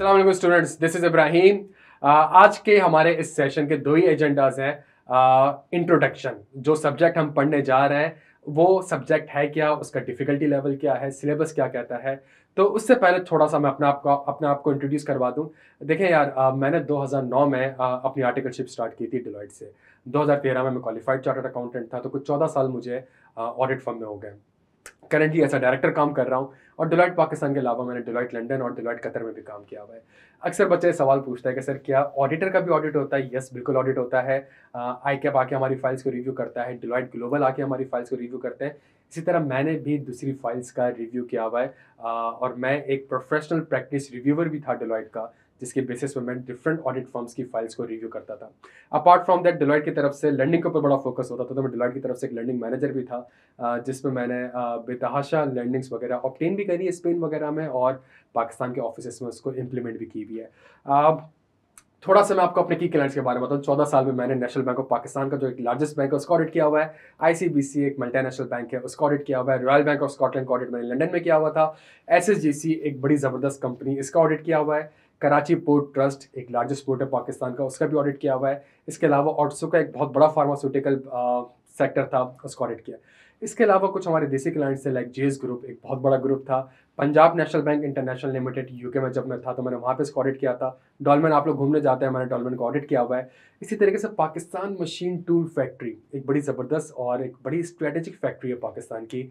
Aslam students this is Ibrahim आज के हमारे इस सेशन के दो ही एजेंडाज हैं इंट्रोडक्शन uh, जो सब्जेक्ट हम पढ़ने जा रहे हैं वो सब्जेक्ट है क्या उसका डिफ़िकल्टी लेवल क्या है सिलेबस क्या कहता है तो उससे पहले थोड़ा सा मैं अपना आपको अपने आप को इंट्रोड्यूस करवा दूं देखें यार आ, uh, मैंने 2009 में आ, uh, अपनी आर्टिकलशिप स्टार्ट की थी डिलॉइट से 2013 में मैं क्वालिफाइड चार्टर्ड अकाउंटेंट था तो कुछ 14 साल मुझे ऑडिट फर्म में हो गए करंटली ऐसा डायरेक्टर काम कर रहा हूँ और डिलॉइट पाकिस्तान के अलावा मैंने डिलॉइट लंडन और डिलॉइट कतर में भी काम किया हुआ है अक्सर बच्चे सवाल पूछता है कि सर क्या ऑडिटर का भी ऑडिट होता है यस बिल्कुल ऑडिट होता है आई कैप आके हमारी फाइल्स को रिव्यू करता है डिलॉइट ग्लोबल आके हमारी फाइल्स को रिव्यू करते हैं इसी तरह मैंने भी दूसरी फाइल्स का रिव्यू किया हुआ है और मैं एक प्रोफेशनल प्रैक्टिस रिव्यूवर भी था डिलॉइट का जिसके बेसिस पर मैं डिफरेंट ऑडिट फॉर्म्स की फाइल्स को रिव्यू करता था अपार्ट फ्रॉम दैट डिलॉइट की तरफ से लर्निंग के ऊपर बड़ा फोकस होता था तो मैं डिलॉइट की तरफ से एक लर्निंग मैनेजर भी था जिसमें मैंने बेतहाशा लर्निंग्स वगैरह ऑप्टेन भी करी है स्पेन वगैरह में और पाकिस्तान के ऑफिस में उसको इम्प्लीमेंट भी की हुई है थोड़ा सा मैं आपको अपने की क्लाइंट्स के बारे में बताऊँ चौदह साल में मैंने नेशनल बैंक ऑफ पाकिस्तान का जो एक लार्जेस्ट बैंक है उसका ऑडिट किया हुआ है आईसीबीसी एक मल्टीनेशनल बैंक है उसका ऑडिट किया हुआ है रॉयल बैंक ऑफ स्कॉटलैंड का ऑडिट मैंने लंडन में किया हुआ था एसएसजीसी एक बड़ी ज़बरदस्त कंपनी इसका ऑडिट किया हुआ है कराची पोर्ट ट्रस्ट एक लार्जेस्ट पोर्ट है पाकिस्तान का उसका भी ऑडिट किया हुआ है इसके अलावा ऑटसो का एक बहुत बड़ा फार्मास्यूटिकल सेक्टर था उसको ऑडिट किया इसके अलावा कुछ हमारे देसी क्लाइंट्स थे लाइक जेज ग्रुप एक बहुत बड़ा ग्रुप था Punjab National Bank International Limited UK में जब मैं था तो मैंने वहाँ पे इसको ऑडिट किया था डॉलमेन आप लोग घूमने जाते हैं मैंने डॉलमेन को ऑडिट किया हुआ है इसी तरीके से पाकिस्तान मशीन टूल फैक्ट्री एक बड़ी ज़बरदस्त और एक बड़ी स्ट्रेटेजिक फैक्ट्री है पाकिस्तान की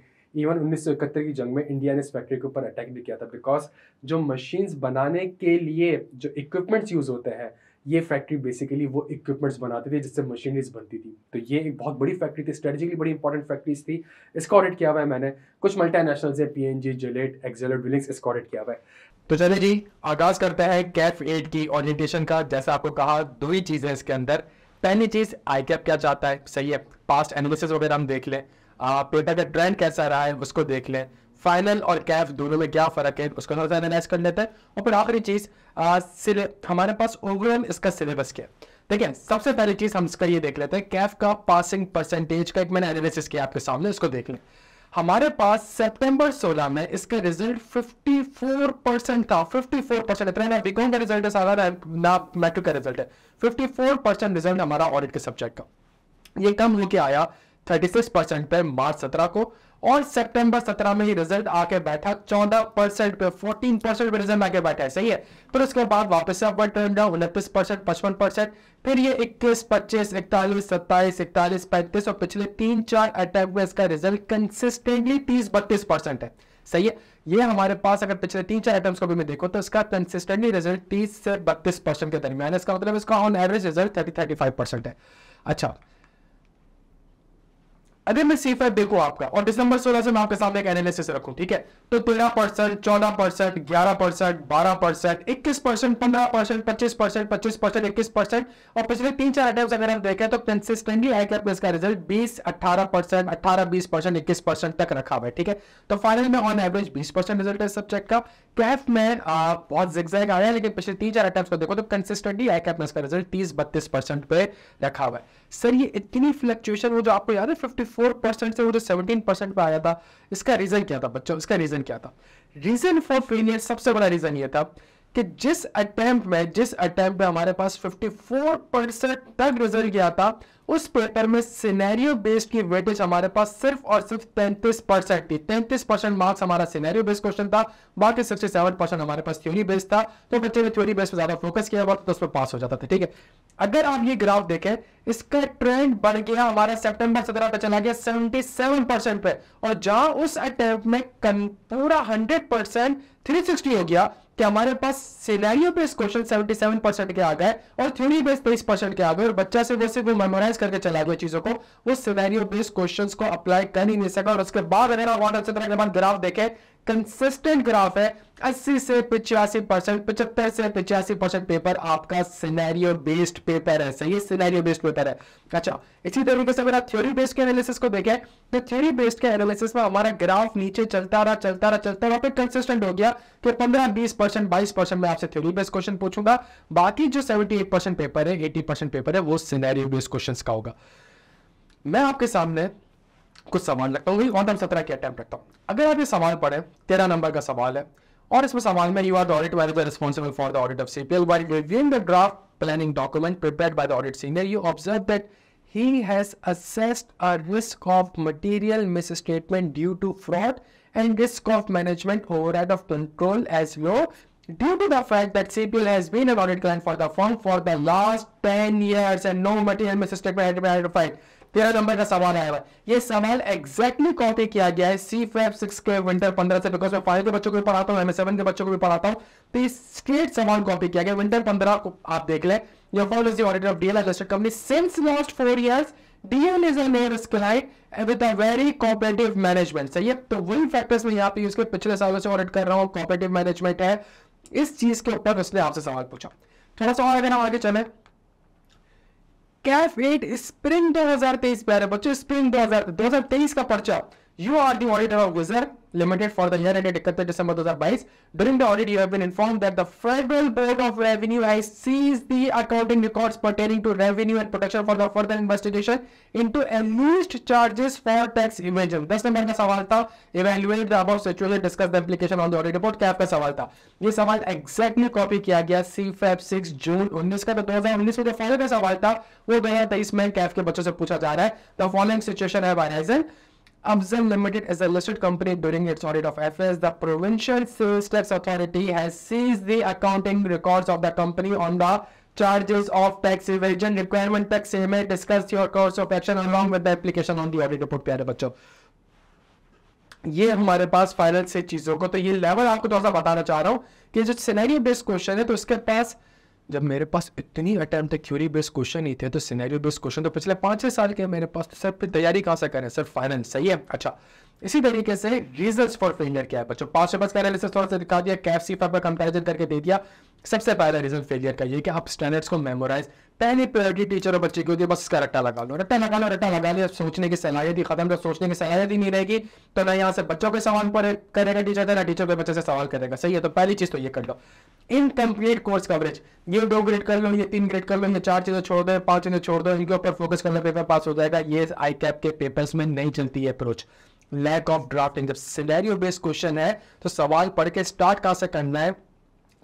इवन उन्नीस सौ इकहत्तर की जंग में इंडिया ने इस फैक्ट्री के ऊपर अटैक भी किया था बिकॉज जो मशीन्स बनाने के लिए जो इक्विपमेंट्स यूज़ होते हैं ये फैक्ट्री बेसिकली वो इक्विपमेंट्स बनाते थे जिससे मशीनरीज बनती थी तो ये एक बहुत बड़ी फैक्ट्री थी स्ट्रेटेजिकली बड़ी इंपॉर्टेंट फैक्ट्रीज थी इसको ऑडिट किया हुआ है मैंने कुछ मल्टी नेशनल्स है पी एन जी जिलेट एक्सेलर बिलिंग्स इसको ऑडिट किया हुआ है तो चले जी आगाज करते हैं कैफ एड की ऑरिएंटेशन का जैसा आपको कहा दो ही चीज़ें इसके अंदर पहली चीज़ आई कैप क्या चाहता है सही है पास्ट एनालिसिस वगैरह हम देख लें पेटा का ट्रेंड कैसा रहा है उसको देख लें फाइनल और कैफ दोनों में क्या फ़र्क है उसको थोड़ा सा एनालाइज कर लेते हैं और फिर आखिरी चीज़ हमारे पास ओवरऑल इसका सिलेबस क्या है देखिए सबसे पहली चीज़ हम इसका ये देख लेते हैं कैफ का पासिंग परसेंटेज का एक मैंने एनालिसिस किया आपके सामने इसको देख लें हमारे पास सितंबर 16 में इसका रिजल्ट 54 परसेंट था 54 परसेंट इतना ना बिकॉम का रिजल्ट है सारा ना मैट्रिक का रिजल्ट है 54 परसेंट रिजल्ट हमारा ऑडिट के सब्जेक्ट का ये कम लेके आया 36 परसेंट पे मार्च 17 को और सितंबर 17 में ही रिजल्ट आके बैठा 14 पे 14 पे रिजल्ट आके बैठा है सही है फिर उसके बाद वापस से अपवर्ड ट्रेंड है उनतीस परसेंट पचपन परसेंट फिर ये 21 25 इकतालीस सत्ताईस इकतालीस पैंतीस और पिछले तीन चार अटैक में इसका रिजल्ट कंसिस्टेंटली तीस बत्तीस परसेंट है सही है ये हमारे पास अगर पिछले तीन चार आइटम्स को भी मैं देखो तो इसका कंसिस्टेंटली रिजल्ट तीस से बत्तीस परसेंट के दरमियान है इसका मतलब इसका on average result thirty thirty five percent है अच्छा अगर मैं सी फाइव देखो आपका और दिसंबर सोलह से मैं आपके सामने एक एनालिसिस रखू ठीक है तो तेरह परसेंट चौदह परसेंट ग्यारह परसेंट बारह परसेंट इक्कीस परसेंट पंद्रह परसेंट पच्चीस परसेंट पच्चीस परसेंट इक्कीस परसेंट और पिछले तीन चार अटैम्प्ट अगर हम देखें तो कंसिस्टेंटली आई कैप इसका रिजल्ट बीस अठारह परसेंट अठारह बीस परसेंट इक्कीस परसेंट तक रखा हुआ है ठीक है तो फाइनल में ऑन एवरेज बीस परसेंट रिजल्ट है सब्जेक्ट का कैफ में बहुत जिक्जैक आया है लेकिन पिछले तीन चार अटैम्प्ट को देखो तो कंसिस्टेंटली आई कैप इसका रिजल्ट तीस बत्तीस परसेंट पे रखा हुआ है सर ये इतनी फ्लक्चुएशन वो जो आपको याद है 54 परसेंट से वो जो 17 परसेंट पर आया था इसका रीज़न क्या था बच्चों इसका रीज़न क्या था रीज़न फॉर फेलियर सबसे बड़ा रीज़न ये था कि जिस अटैम्प्ट में जिस अटैम्प्ट में हमारे पास 54 परसेंट तक रिजल्ट गया था उस पेपर में सिनेरियो बेस्ड की वेटेज हमारे पास सिर्फ और सिर्फ तैंतीस परसेंट थी तैंतीस परसेंट मार्क्स हमारा सिनेरियो बेस्ड क्वेश्चन था बाकी सिक्सटी सेवन परसेंट हमारे पास थ्योरी बेस्ड था तो बच्चे ने थ्योरी बेस्ड पर ज्यादा फोकस किया तो उस पर पास हो जाता था ठीक है अगर आप ये ग्राफ देखें इसका ट्रेंड बढ़ गया हमारे सेप्टेम्बर सत्रह पे चला गया सेवेंटी सेवन परसेंट पे और जहां उस अटेम्प्ट में पूरा हंड्रेड परसेंट थ्री सिक्सटी हो गया कि हमारे पास scenario based question seventy seven percent के आ गए और थ्योरी बेस्ड तेईस परसेंट के आ गए और बच्चा से जैसे वो मेमोराइज सिंप्लीफाइज करके चला गया चीजों को उस सिनेरियो बेस्ड क्वेश्चंस को अप्लाई कर ही नहीं सका और उसके बाद अगर आप ग्राफ देखे कंसिस्टेंट ग्राफ है 80 से पिचासी परसेंट पचहत्तर से पिचासी परसेंट पेपर आपका सिनेरियो बेस्ड पेपर है सही सिनेरियो बेस्ड पेपर है अच्छा इसी तरीके से अगर आप थ्योरी बेस्ड के एनालिसिस को देखें तो थ्योरी बेस्ड के एनालिसिस में हमारा ग्राफ नीचे चलता रहा चलता रहा चलता रहा फिर कंसिस्टेंट हो गया कि 15 बीस परसेंट बाईस परसेंट मैं आपसे थ्योरी बेस्ड क्वेश्चन पूछूंगा बाकी जो सेवेंटी पेपर है एटी पेपर है वो सिनेरियो बेस्ड क्वेश्चन का होगा मैं आपके सामने कुछ सवाल लगता है वही क्वांटम सत्रह के अटैम्प्ट रखता हूँ अगर आप ये सवाल पढ़े तेरह नंबर का सवाल है और इसमें सवाल में you are audit wise responsible for the audit of CPL the draft planning document prepare by the audit senior you observe that he has assessed a risk of material misstatement due to fraud and risk of management override of control as low due to the fact that CPL has been a audit client for the firm for the last ten years and no material miss misstatement identified तेरह number का सवाल आया हुआ ये सवाल exactly copy किया गया है सी फाइव सिक्स के विंटर पंद्रह से बिकॉज मैं फाइव के बच्चों को भी पढ़ाता हूँ एम सेवन के बच्चों को भी पढ़ाता हूँ तो ये स्ट्रेट सवाल कॉपी किया गया विंटर पंद्रह को आप देख लें your firm is the auditor of DL Adjusted Company since last four years. DL is a with a very cooperative management. सही है तो वही फैक्टर्स में यहाँ पे यूज कर पिछले सालों से ऑडिट कर रहा हूँ कॉपरेटिव मैनेजमेंट है इस चीज के ऊपर उसने आपसे सवाल पूछा थोड़ा सा और अगर हम आगे चले कैफ एट स्प्रिंग दो हजार तेईस पे रहे बच्चों स्प्रिंग दो हजार दो हजार तेईस का पर्चा You are the auditor of Guzar Limited for the year ended 31st December 2022. During the audit, you have been informed that the Federal Board of Revenue has seized the accounting records pertaining to revenue and protection for the further investigation into alleged charges for tax evasion. 10 number का सवाल था evaluate the about situation discuss the application on the audit report कैप का सवाल था question सवाल exactly copy किया गया सी फैब सिक्स जून उन्नीस का तो दो हजार उन्नीस में जो फाइनल का सवाल था वो दो हजार तेईस में कैफ के बच्चों से पूछा जा रहा Amazon Limited is a listed company during its audit of affairs. The Provincial Sales Tax Authority has seized the accounting records of the company on the charges of tax evasion requirement tax may discuss your course of action along with the application on the audit report Pyare बच्चों ये हमारे पास final से चीजों को तो ये level आपको थोड़ा सा बताना चाह रहा हूँ कि जो सिनेरियो बेस्ड क्वेश्चन है तो इसके पास जब मेरे पास इतनी अटैम्प्ट थ्योरी बेस्ड क्वेश्चन ही थे तो सिनेरियो बेस्ड क्वेश्चन तो पिछले पाँच छः साल के मेरे पास तो सर फिर तैयारी कहाँ से करें सर फाइनल सही है अच्छा इसी तरीके से रीजन फॉर फेलियर क्या है बच्चों पांच नंबर का एनालिसिस थोड़ा सा दिखा दिया कैफ सी पर कंपेरिजन करके दे दिया सबसे पहला रीजन फेलियर का ये कि आप स्टैंडर्ड्स को मेमोराइज पहली प्रायोरिटी टीचर और बच्चे की होती है बस इसका रट्टा लगा लो रट्टा लगा लो रट्टा लगा लिया सोचने की सलाहियत ही खत्म तो सोचने की सलाहियत ही नहीं रहेगी तो ना यहाँ से बच्चों के सवाल पर करेगा टीचर ना टीचर पर बच्चे से सवाल करेगा सही है तो पहली चीज तो ये कर लो इनकम्प्लीट कोर्स कवरेज ये दो ग्रेड कर लो ये तीन ग्रेड कर लो ये चार चीजें छोड़ दो पांच चीजें छोड़ दो इनके ऊपर फोकस करना पेपर पास हो जाएगा ये आई कैप के पेपर्स में नहीं चलती है अप्रोच लैक ऑफ ड्राफ्टिंग जब सिनेरियो बेस्ड क्वेश्चन है तो सवाल पढ़ के स्टार्ट कहां से करना है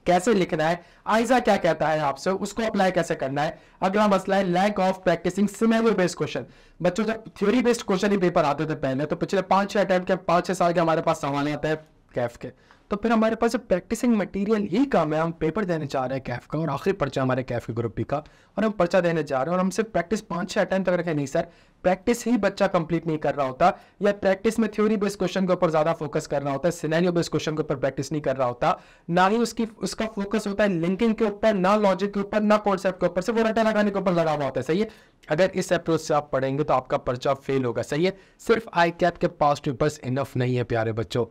कैसे लिखना है आइजा क्या कहता है आपसे उसको अप्लाई कैसे करना है अगला मसला है lack of practicing scenario based question बच्चों जब थ्योरी बेस्ड क्वेश्चन ही पेपर आते थे पहले तो पिछले पांच छह अटैम्प्ट के पांच छह साल के हमारे पास सवाल आते हैं कैफ के तो फिर हमारे पास जब प्रैक्टिसिंग मटेरियल ही कम है हम पेपर देने जा रहे हैं कैफ का और आखिरी पर्चा हमारे कैफ के ग्रुप बी का और हम पर्चा देने जा रहे हैं और हम सिर्फ प्रैक्टिस पाँच छः अटैम्प तक रखें नहीं सर प्रैक्टिस ही बच्चा कंप्लीट नहीं कर रहा होता या प्रैक्टिस में थ्योरी बेस्ड क्वेश्चन के ऊपर ज़्यादा फोकस करना होता है सिनेरियो बेस्ड क्वेश्चन के ऊपर प्रैक्टिस नहीं कर रहा होता ना ही उसकी उसका फोकस होता है लिंकिंग के ऊपर ना लॉजिक के ऊपर ना कॉन्सेप्ट के ऊपर सिर्फ वो रटा लगाने के ऊपर लगा हुआ होता है सही है अगर इस अप्रोच से आप पढ़ेंगे तो आपका पर्चा फेल होगा सही है सिर्फ आई कैप के पास पेपर्स इनफ नहीं है प्यारे बच्चों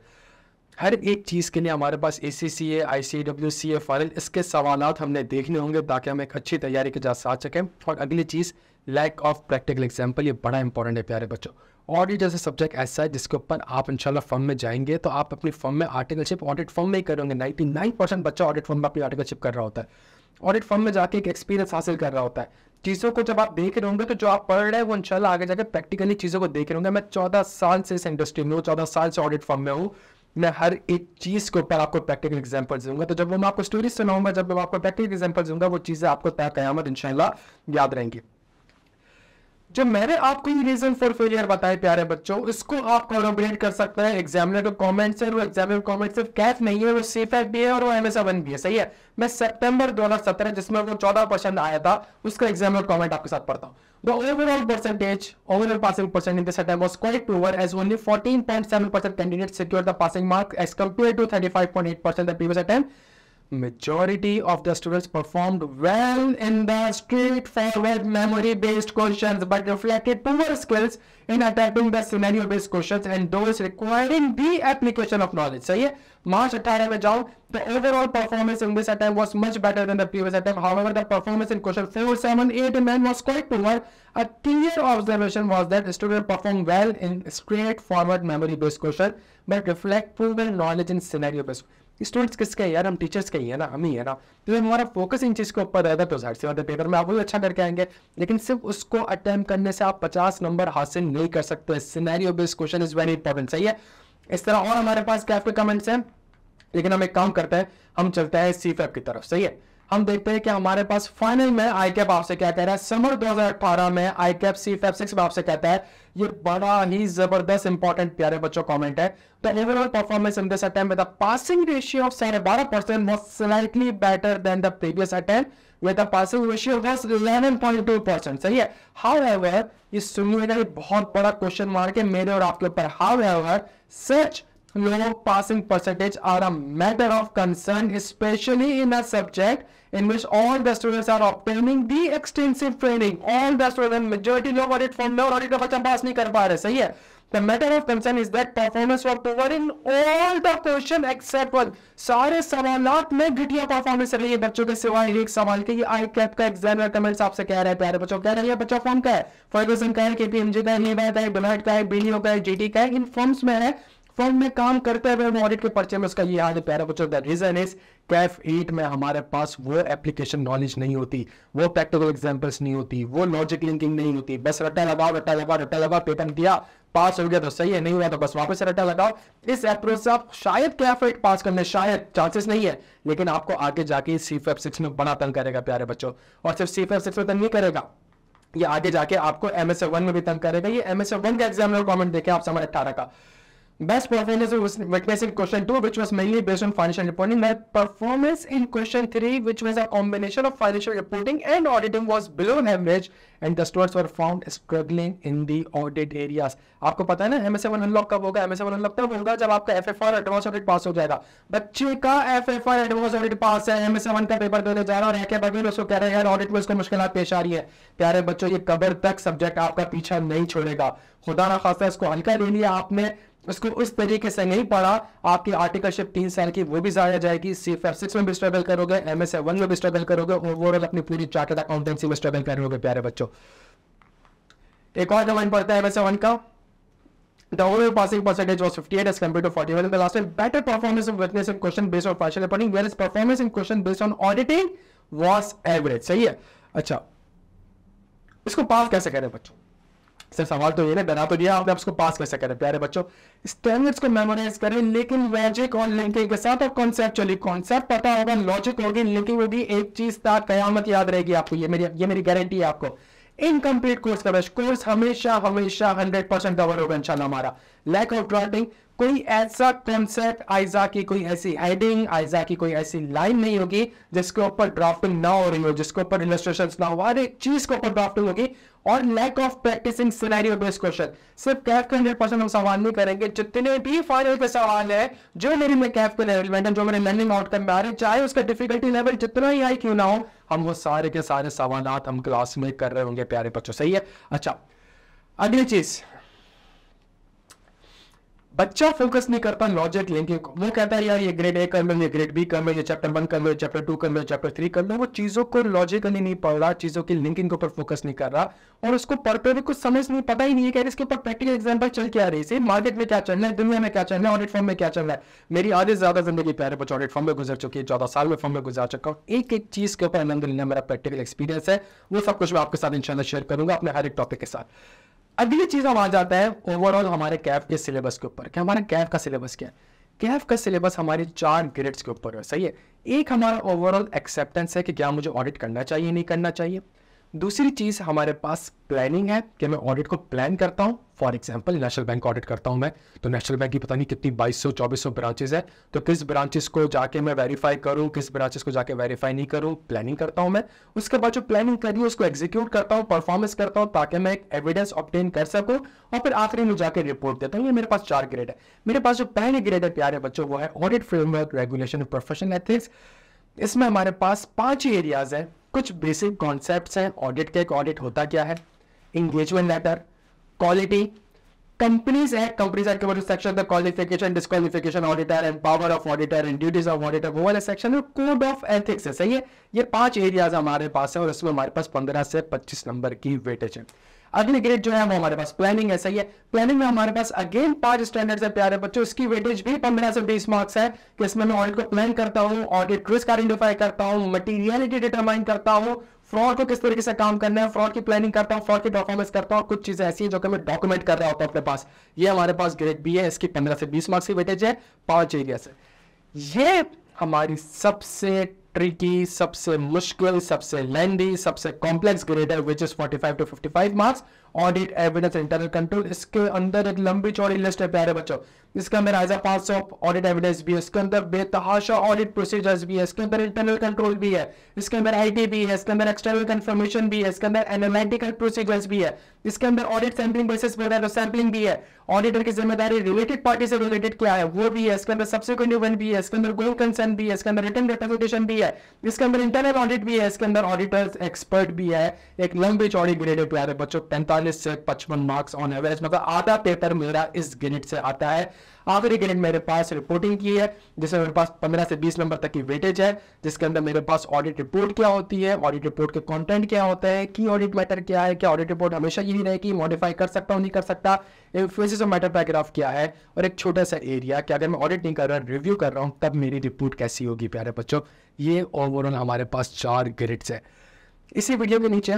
हर एक चीज़ के लिए हमारे पास ए सी सी ए आई C W C A final इसके सवाल हमने देखने होंगे ताकि हम एक अच्छी तैयारी के साथ आ सकें और अगली चीज़ लैक ऑफ प्रैक्टिकल एग्जाम्पल ये बड़ा इंपॉर्टेंट है प्यारे बच्चों ऑडिट जैसे सब्जेक्ट ऐसा है जिसके ऊपर आप इंशाल्लाह फॉर्म में जाएंगे तो आप अपनी फॉर्म में आर्टिकलशिप ऑडिट फॉर्म में ही करोगे नाइन्टी नाइन परसेंट बच्चा ऑडिट फॉर्म में अपनी आर्टिकलशिप कर रहा होता है ऑडिट फॉर्म में जाके एक एक्सपीरियंस हासिल कर रहा होता है चीज़ों को जब आप देख रहे होंगे तो जो आप पढ़ रहे हैं वो इंशाल्लाह आगे जाकर प्रैक्टिकली चीज़ों को देख रहे होंगे मैं चौदह साल से इस इंडस्ट्री में हूँ चौदह साल से ऑडिट फॉर्म में हूँ मैं हर एक चीज के ऊपर आपको प्रैक्टिकल एग्जाम्पल दूंगा तो जब वो मैं आपको स्टोरी सुनाऊंगा जब मैं आपको प्रैक्टिकल एग्जाम्पल दूंगा वो चीजें आपको तय कयामत इनशाला याद रहेंगी जो मैंने आपको ये रीजन फॉर फेलियर बताए प्यारे बच्चों इसको आप कॉलोबरेट कर सकते हैं एग्जामिनर के कॉमेंट है वो एग्जामिनर कॉमेंट सिर्फ कैफ नहीं है वो सेफ एफ भी है और वो एम एस भी है सही है मैं सितंबर 2017 जिसमें वो 14 परसेंट आया था उसका एग्जामिनर कॉमेंट आपके साथ पढ़ता हूँ the overall percentage overall passing percent in this attempt was quite poor as only 14.7 percent candidate secure the passing mark as compare to 35.8 percent the previous attempt majority of the students performed well in the straightforward memory-based questions but reflected poor skills in attacking the scenario-based questions and those requiring the application of knowledge. So yeah, March 18 में the overall performance in this attempt was much better than the previous attempt. However, the performance in question 4, 7, 8 and 9 was quite poor. A clear observation was that the students performed well in straightforward memory-based questions but reflect poor knowledge in scenario-based students किसके हैं यार हम teachers के ही है ना हम ही है ना तो जब हमारा फोकस इन चीज़ के ऊपर रहता है तो जाहिर सी बात है पेपर में आप वो अच्छा करके आएंगे लेकिन सिर्फ उसको अटैम्प करने से आप पचास नंबर हासिल नहीं कर सकते scenario based question is very important सही है इस तरह और हमारे पास क्या कमेंट्स हैं लेकिन हम एक काम करते हैं हम चलते हैं सी की तरफ सही है हम देखते हैं कि हमारे पास फाइनल में आई कैप आपसे क्या कह रहा है समर अठारह में ICAP CFAP six आपसे कहता है ये बड़ा ही जबरदस्त इंपॉर्टेंट प्यारे बच्चों कमेंट है तो overall performance in this attempt with passing ratio of साढ़े बारह percent was slightly better than the previous attempt with passing ratio was eleven point two percent सही है हाउ एवर ये बहुत बड़ा क्वेश्चन मार्क है मेरे और आपके ऊपर however such low passing percentage are a matter of in which all investors are obtaining the extensive training all investors and majority लोग ऑडिट फॉर्म में और ऑडिट का पास नहीं कर पा रहे सही है The matter of concern is that performance was poor in all the question except one. सारे सवालात में घटिया परफॉर्मेंस रही है बच्चों के सिवाय एक सवाल के ये आई कैप का एग्जामिनर कमेंट्स आपसे कह रहे हैं प्यारे बच्चों कह रहे हैं बच्चा फॉर्म का है फर्गूसन का है केपीएमजी का है नीवा का है डोनाल्ड का है बीडीओ का है जीटी का है इन फॉर्म्स में है फर्म में काम करते हुए हम ऑडिट के पर्चे में उसका ये याद प्यारा कुछ the reason is CAF eight में हमारे पास वो एप्लीकेशन नॉलेज नहीं होती वो प्रैक्टिकल एग्जांपल्स नहीं होती वो लॉजिक लिंकिंग नहीं होती बस रट्टा लगाओ रट्टा लगाओ रट्टा लगाओ पेपर दिया पास हो गया तो सही है नहीं हुआ तो बस वापस से रट्टा लगाओ इस अप्रोच से आप शायद कैफ एट पास करने शायद चांसेस नहीं है लेकिन आपको आगे जाके सी एफ सिक्स में बड़ा तंग करेगा प्यारे बच्चों और सिर्फ सी एफ सिक्स में तंग नहीं करेगा ये आगे जाके आपको एम वन में भी तंग करेगा ये एम वन का एग्जाम कॉमेंट देखे आप समझ अट्ठारह का Best performance was witnessed in question 2, which was mainly based on financial reporting. My performance in question 3, which was a combination of financial reporting and auditing, was below average, and the students were found struggling in the audit areas. aapko pata hai na ms7 unlock kab hoga ms7 unlock tab hoga jab aapka ffr होगा audit pass ho jayega bachche ka ffr pass audit pass hai ms7 ka paper dene ja raha aur ek M S one का paper देने जा रहा है और एक बगैर उसको कह रहे हैं यार ऑडिट में उसको मुश्किल पेश आ रही है प्यारे बच्चों ये कबर तक सब्जेक्ट आपका उसको उस तरीके से नहीं पढ़ा आपकी आर्टिकलशिप तीन साल की वो भी जाया जाएगी सी एफ सिक्स में भी स्ट्रगल करोगे एम एस एफ वन में भी स्ट्रगल करोगे ओवरऑल अपनी पूरी चार्टर्ड अकाउंटेंसी में स्ट्रगल करोगे प्यारे बच्चों एक और जो पढ़ता है एम एस एफ वन का उसको अच्छा। पास कैसे करें बच्चों सर सवाल तो ये ना बना तो दिया आप उसको पास कैसे करें प्यारे बच्चों स्टैंडर्ड्स को मेमोराइज करें लेकिन लॉजिक और लिंकिंग के साथ और कॉन्सेप्ट चलिए कॉन्सेप्ट पता होगा लॉजिक होगी लिंकिंग होगी एक चीज था कयामत याद रहेगी आपको ये मेरी ये मेरी गारंटी है आपको इनकम्प्लीट कोर्स कवरेज कोर्स हमेशा हमेशा हंड्रेड परसेंट कवर होगा इंशाल्लाह हमारा लैक ऑफ ड्रॉटिंग कोई ऐसा कॉन्सेप्ट आइजा की कोई ऐसी हेडिंग आइजा की कोई ऐसी लाइन नहीं होगी जिसके ऊपर ड्राफ्टिंग ना हो रही हो जिसके ऊपर इलस्ट्रेशन ना हो हर एक चीज के ऊपर ड्राफ्टिंग होगी और lack of practicing scenario based question सिर्फ कैफ के हंड्रेड परसेंट हम सवाल नहीं करेंगे जितने भी फाइनल पे सवाल है जो मेरे में कैफ के लेवल में जो मेरे लर्निंग आउटकम में आ रहे हैं चाहे उसका डिफिकल्टी लेवल जितना ही हाई क्यों ना हो हम वो सारे के सारे सवाल हम क्लास में कर रहे होंगे प्यारे बच्चों सही है अच्छा अगली चीज़ बच्चा फोकस नहीं करता लॉजिक लेंगे वो कहता है यार ये ग्रेड ए कर लो ये ग्रेड बी कर लो ये चैप्टर वन कर लो चैप्टर टू कर लो चैप्टर थ्री कर लो वो चीज़ों को लॉजिकली नहीं पढ़ रहा चीज़ों की लिंकिंग के ऊपर फोकस नहीं कर रहा और उसको पढ़ते हुए कुछ समझ नहीं पता ही नहीं है इसके ऊपर प्रैक्टिकल एग्जाम्पल चल के आ रही है मार्केट में क्या चल रहा है दुनिया में क्या चल रहा है ऑडिट फॉर्म में क्या चल रहा है मेरी आधे ज्यादा जिंदगी प्यार बच्चे ऑडिट फॉर्म में गुजर चुकी है चौदह साल में फॉर्म में गुजार चुका हूँ एक एक चीज़ के ऊपर अलहमद मेरा प्रैक्टिकल एक्सपीरियंस है वो सब कुछ मैं आपके साथ इंशाल्लाह शेयर करूंगा अपने हर एक टॉपिक के साथ अगली चीज़ हम आ जाता है ओवरऑल हमारे कैफ के सिलेबस के ऊपर क्या हमारा कैफ का सिलेबस क्या है कैफ का सिलेबस हमारे चार ग्रेड्स के ऊपर है सही है एक हमारा ओवरऑल एक्सेप्टेंस है कि क्या मुझे ऑडिट करना चाहिए नहीं करना चाहिए दूसरी चीज हमारे पास प्लानिंग है कि मैं ऑडिट को प्लान करता हूँ for example national bank audit करता हूँ मैं तो नेशनल बैंक की पता नहीं कितनी बाईस सौ चौबीस सौ है तो किस ब्रांचेस को जाके मैं वेरीफाई करूँ किस ब्रांचेस को जाके वेरीफाई नहीं करूँ प्लानिंग करता हूँ मैं उसके बाद जो प्लानिंग करी है उसको एग्जीक्यूट करता हूँ परफॉर्मेंस करता हूँ ताकि मैं एक एविडेंस ऑप्टेन कर सकूँ और फिर आखिरी में जाकर रिपोर्ट देता हूँ ये मेरे पास चार ग्रेड है मेरे पास जो पहले ग्रेड है प्यारे बच्चों वो है audit framework regulation professional ethics इसमें हमारे पास पांच ही एरियाज हैं कुछ बेसिक कॉन्सेप्ट हैं ऑडिट के एक ऑडिट होता क्या है इंगेजमेंट लेटर क्वालिटी कंपनीज है companies are covered section qualification disqualification auditor and power of auditor and duties of auditor वो वाला सेक्शन है कोड ऑफ एथिक्स है सही है ये पांच एरियाज हमारे पास है और इसमें हमारे पास पंद्रह से पच्चीस नंबर की वेटेज है अगले ग्रेड जो है वो हमारे पास प्लानिंग है सही है प्लानिंग में हमारे पास अगेन पांच स्टैंडर्ड्स है प्यारे बच्चों इसकी वेटेज भी पंद्रह से बीस मार्क्स है कि इसमें मैं ऑडिट को प्लान करता हूँ ऑडिट रिस्क आइडेंटिफाई करता हूँ मटीरियलिटी डिटरमाइन करता हूँ फ्रॉड को किस तरीके से काम करना है फ्रॉड की प्लानिंग करता हूँ फ्रॉड की परफॉर्मेंस करता हूँ कुछ चीजें ऐसी हैं जो कि मैं डॉक्यूमेंट कर रहा होता हूँ अपने पास ये हमारे पास ग्रेड बी है इसकी पंद्रह से बीस मार्क्स की वेटेज है पांच एरिया से ये हमारी सबसे ट्रिकी की सबसे मुश्किल सबसे लेंदी सबसे कॉम्प्लेक्स ग्रेड है which is 45 to 55 marks audit evidence internal control इसके अंदर एक लंबी चौड़ी लिस्ट है प्यारे बच्चों इसके अंदर एज पास ऑफ ऑडिट एविडेंस भी है इसके अंदर बेतहाशा ऑडिट प्रोसीजर्स भी है इसके अंदर इंटरनल कंट्रोल भी है इसके अंदर आईटी भी है इसके अंदर एक्सटर्नल कंफर्मेशन भी है इसके अंदर एनालिटिकल प्रोसीजर्स भी है इसके अंदर ऑडिट सैम्पलिंग बेसिस पर तो सैम्पलिंग भी है ऑडिटर की जिम्मेदारी रिलेटेड पार्टी से रिलेटेड क्या है वो भी है इसके अंदर सबसे कोई इवेंट भी है इसके अंदर गोल कंसर्न भी है इसके अंदर रिटर्न रेप्रेजेंटेशन भी है इसके अंदर इंटरनल ऑडिट भी है इसके अंदर ऑडिटर्स एक्सपर्ट भी है एक लंबी चौड़ी ग्रेड है प्यारे बच्चों पैंतालीस चालीस से पचपन मार्क्स ऑन एवरेज मतलब आधा पेपर मेरा इस ग्रेड से आता है आखिरी ग्रेड मेरे पास रिपोर्टिंग की है जिसमें मेरे पास पंद्रह से बीस नंबर तक की वेटेज है जिसके अंदर मेरे पास ऑडिट रिपोर्ट क्या होती है ऑडिट रिपोर्ट के कंटेंट क्या होता है की ऑडिट मैटर क्या है क्या ऑडिट रिपोर्ट हमेशा यही रहेगी मॉडिफाई कर सकता हूँ नहीं कर सकता इन्फोसिस ऑफ मैटर पैराग्राफ क्या है और एक छोटा सा एरिया कि अगर मैं ऑडिट नहीं कर रहा रिव्यू कर रहा हूँ तब मेरी रिपोर्ट कैसी होगी प्यारे बच्चों ये ओवरऑल हमारे पास चार ग्रेड्स है इसी वीडियो के नीचे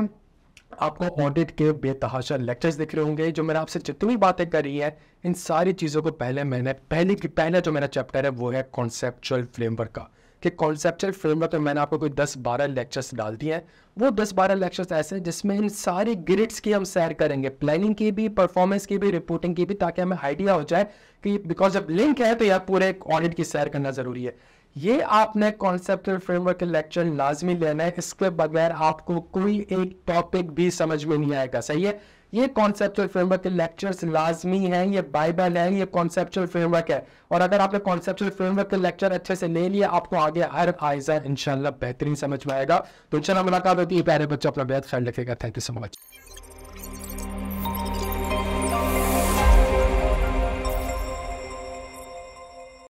आपको ऑडिट के बेतहाशा लेक्चर्स दिख रहे होंगे जो मैंने आपसे जितनी बातें करी है इन सारी चीज़ों को पहले मैंने पहले की पहला जो मेरा चैप्टर है वो है कॉन्सेप्चुअल फ्रेमवर्क का कि कॉन्सेप्चुअल फ्रेमवर्क में मैंने आपको कोई दस बारह लेक्चर्स डाल दिए हैं वो दस बारह लेक्चर्स ऐसे हैं जिसमें इन सारे ग्रिड्स की हम सैर करेंगे प्लानिंग की भी परफॉर्मेंस की भी रिपोर्टिंग की भी ताकि हमें आइडिया हो जाए कि बिकॉज जब लिंक है तो यार पूरे ऑडिट की सैर करना जरूरी है ये आपने कॉन्सेप्टल फ्रेमवर्क के लेक्चर लाजमी लेना है इसके बगैर आपको कोई एक टॉपिक भी समझ में नहीं आएगा सही है ये कॉन्सेप्चुअल फ्रेमवर्क के लेक्चर्स लाजमी हैं ये बाइबल है ये कॉन्सेप्चुअल फ्रेमवर्क है और अगर आपने कॉन्सेप्चुअल फ्रेमवर्क के लेक्चर अच्छे से ले लिया आपको आगे हर आयजा इनशाला बेहतरीन समझ में आएगा तो इनशाला मुलाकात होती है प्यारे बच्चों अपना बेहद ख्याल रखेगा थैंक यू सो मच